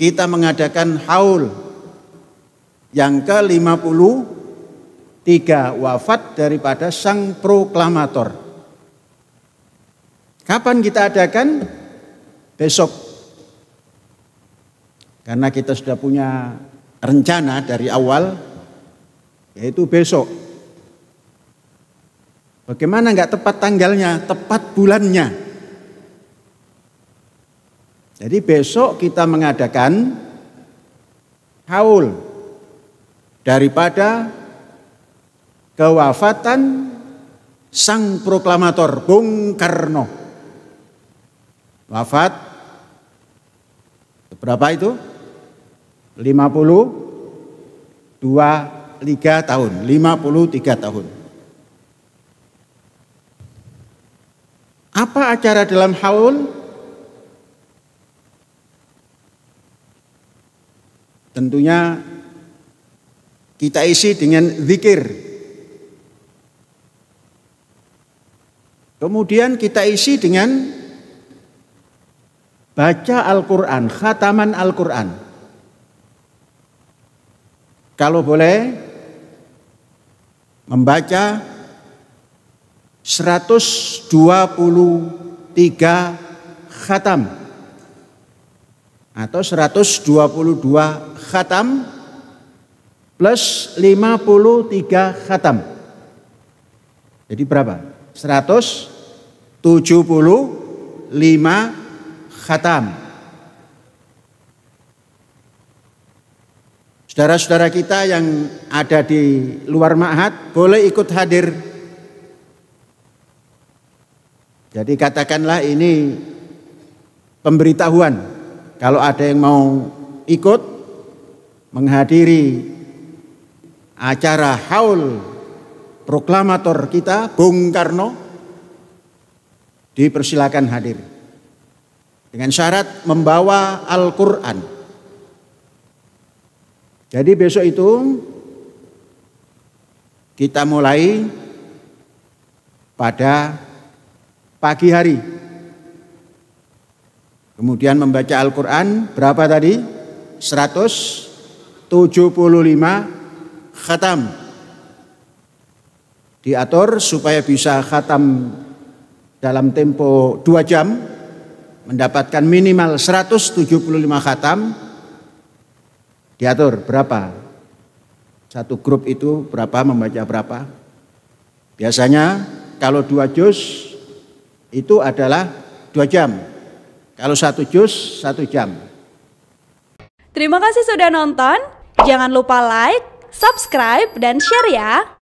kita mengadakan haul yang ke-53 wafat daripada sang proklamator. Kapan kita adakan? Besok. Karena kita sudah punya rencana dari awal yaitu besok. Bagaimana nggak tepat tanggalnya, tepat bulannya. Jadi besok kita mengadakan haul daripada kewafatan sang proklamator Bung Karno. Wafat berapa itu? 52 3 tahun, 53 tahun. Apa acara dalam haul? tentunya kita isi dengan zikir. Kemudian kita isi dengan baca Al-Quran, khataman Al-Quran. Kalau boleh, membaca 123 khatam atau 122 khatam plus 53 khatam. Jadi berapa? 175 khatam. Saudara-saudara kita yang ada di luar ma'had boleh ikut hadir. Jadi katakanlah ini pemberitahuan kalau ada yang mau ikut menghadiri acara haul proklamator kita Bung Karno dipersilakan hadir dengan syarat membawa Al-Qur'an. Jadi besok itu kita mulai pada pagi hari Kemudian membaca Al-Quran berapa tadi? 175 khatam. Diatur supaya bisa khatam dalam tempo 2 jam mendapatkan minimal 175 khatam diatur berapa satu grup itu berapa membaca berapa biasanya kalau dua juz itu adalah dua jam kalau satu jus, satu jam. Terima kasih sudah nonton. Jangan lupa like, subscribe, dan share ya.